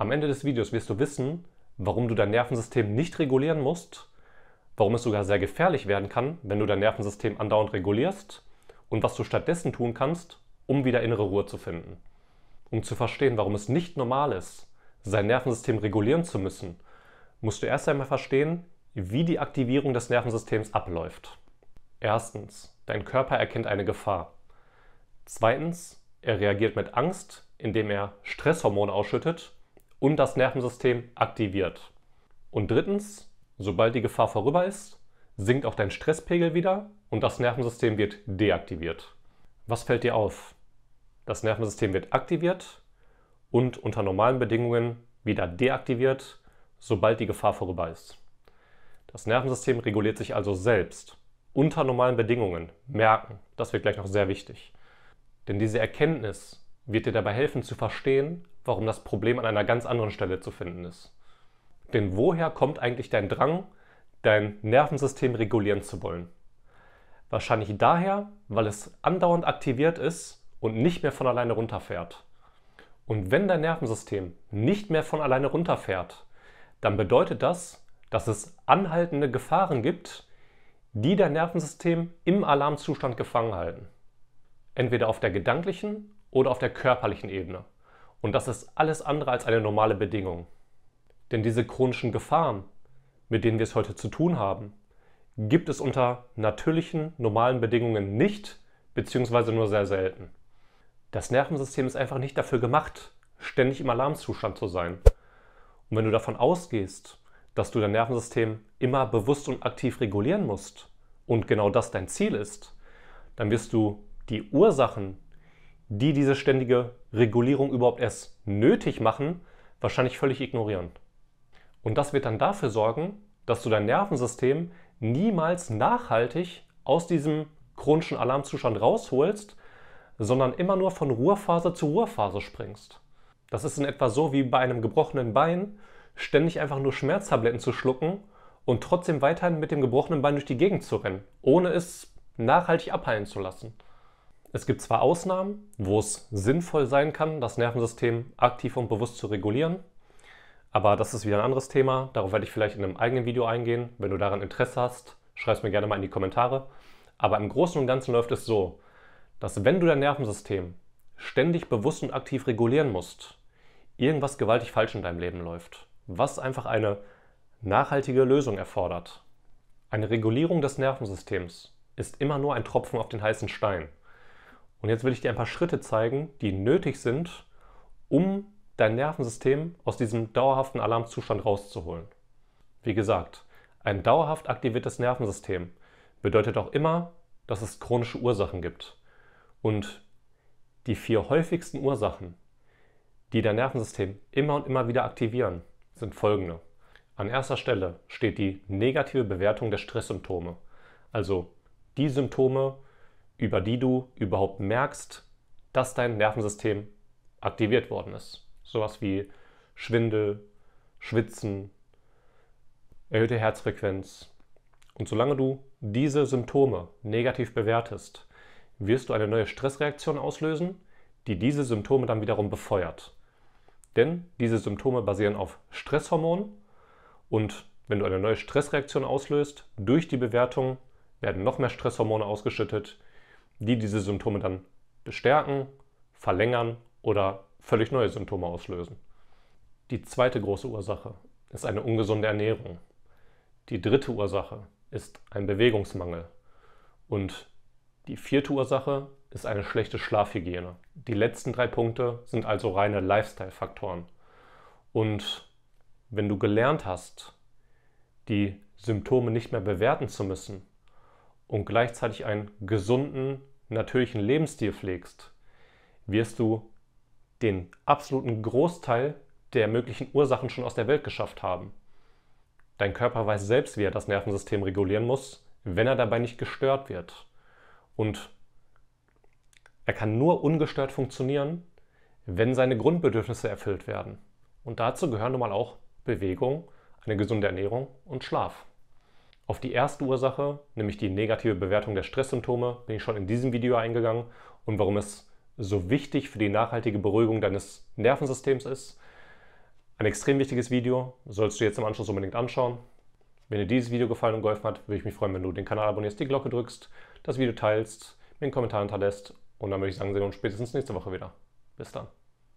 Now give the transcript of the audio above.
Am Ende des Videos wirst du wissen, warum du dein Nervensystem nicht regulieren musst, warum es sogar sehr gefährlich werden kann, wenn du dein Nervensystem andauernd regulierst und was du stattdessen tun kannst, um wieder innere Ruhe zu finden. Um zu verstehen, warum es nicht normal ist, sein Nervensystem regulieren zu müssen, musst du erst einmal verstehen, wie die Aktivierung des Nervensystems abläuft. Erstens, dein Körper erkennt eine Gefahr. Zweitens, er reagiert mit Angst, indem er Stresshormone ausschüttet und das Nervensystem aktiviert. Und drittens, sobald die Gefahr vorüber ist, sinkt auch dein Stresspegel wieder und das Nervensystem wird deaktiviert. Was fällt dir auf? Das Nervensystem wird aktiviert und unter normalen Bedingungen wieder deaktiviert, sobald die Gefahr vorüber ist. Das Nervensystem reguliert sich also selbst unter normalen Bedingungen. Merken, das wird gleich noch sehr wichtig. Denn diese Erkenntnis wird dir dabei helfen zu verstehen, warum das Problem an einer ganz anderen Stelle zu finden ist. Denn woher kommt eigentlich dein Drang, dein Nervensystem regulieren zu wollen? Wahrscheinlich daher, weil es andauernd aktiviert ist und nicht mehr von alleine runterfährt. Und wenn dein Nervensystem nicht mehr von alleine runterfährt, dann bedeutet das, dass es anhaltende Gefahren gibt, die dein Nervensystem im Alarmzustand gefangen halten. Entweder auf der gedanklichen oder auf der körperlichen Ebene. Und das ist alles andere als eine normale Bedingung. Denn diese chronischen Gefahren, mit denen wir es heute zu tun haben, gibt es unter natürlichen, normalen Bedingungen nicht, beziehungsweise nur sehr selten. Das Nervensystem ist einfach nicht dafür gemacht, ständig im Alarmzustand zu sein. Und wenn du davon ausgehst, dass du dein Nervensystem immer bewusst und aktiv regulieren musst und genau das dein Ziel ist, dann wirst du die Ursachen die diese ständige Regulierung überhaupt erst nötig machen, wahrscheinlich völlig ignorieren. Und das wird dann dafür sorgen, dass du dein Nervensystem niemals nachhaltig aus diesem chronischen Alarmzustand rausholst, sondern immer nur von Ruhephase zu Ruhephase springst. Das ist in etwa so wie bei einem gebrochenen Bein, ständig einfach nur Schmerztabletten zu schlucken und trotzdem weiterhin mit dem gebrochenen Bein durch die Gegend zu rennen, ohne es nachhaltig abheilen zu lassen. Es gibt zwar Ausnahmen, wo es sinnvoll sein kann, das Nervensystem aktiv und bewusst zu regulieren, aber das ist wieder ein anderes Thema. Darauf werde ich vielleicht in einem eigenen Video eingehen. Wenn du daran Interesse hast, schreib es mir gerne mal in die Kommentare. Aber im Großen und Ganzen läuft es so, dass wenn du dein Nervensystem ständig bewusst und aktiv regulieren musst, irgendwas gewaltig falsch in deinem Leben läuft, was einfach eine nachhaltige Lösung erfordert. Eine Regulierung des Nervensystems ist immer nur ein Tropfen auf den heißen Stein. Und jetzt will ich dir ein paar Schritte zeigen, die nötig sind, um dein Nervensystem aus diesem dauerhaften Alarmzustand rauszuholen. Wie gesagt, ein dauerhaft aktiviertes Nervensystem bedeutet auch immer, dass es chronische Ursachen gibt. Und die vier häufigsten Ursachen, die dein Nervensystem immer und immer wieder aktivieren, sind folgende. An erster Stelle steht die negative Bewertung der Stresssymptome, also die Symptome, über die du überhaupt merkst, dass dein Nervensystem aktiviert worden ist. Sowas wie Schwindel, Schwitzen, erhöhte Herzfrequenz. Und solange du diese Symptome negativ bewertest, wirst du eine neue Stressreaktion auslösen, die diese Symptome dann wiederum befeuert. Denn diese Symptome basieren auf Stresshormonen und wenn du eine neue Stressreaktion auslöst, durch die Bewertung werden noch mehr Stresshormone ausgeschüttet, die diese Symptome dann bestärken, verlängern oder völlig neue Symptome auslösen. Die zweite große Ursache ist eine ungesunde Ernährung. Die dritte Ursache ist ein Bewegungsmangel. Und die vierte Ursache ist eine schlechte Schlafhygiene. Die letzten drei Punkte sind also reine Lifestyle-Faktoren. Und wenn du gelernt hast, die Symptome nicht mehr bewerten zu müssen, und gleichzeitig einen gesunden, natürlichen Lebensstil pflegst, wirst du den absoluten Großteil der möglichen Ursachen schon aus der Welt geschafft haben. Dein Körper weiß selbst, wie er das Nervensystem regulieren muss, wenn er dabei nicht gestört wird. Und er kann nur ungestört funktionieren, wenn seine Grundbedürfnisse erfüllt werden. Und dazu gehören nun mal auch Bewegung, eine gesunde Ernährung und Schlaf. Auf die erste Ursache, nämlich die negative Bewertung der Stresssymptome, bin ich schon in diesem Video eingegangen und warum es so wichtig für die nachhaltige Beruhigung deines Nervensystems ist. Ein extrem wichtiges Video, sollst du jetzt im Anschluss unbedingt anschauen. Wenn dir dieses Video gefallen und geholfen hat, würde ich mich freuen, wenn du den Kanal abonnierst, die Glocke drückst, das Video teilst, mir einen Kommentar hinterlässt und dann würde ich sagen, sehen wir uns spätestens nächste Woche wieder. Bis dann.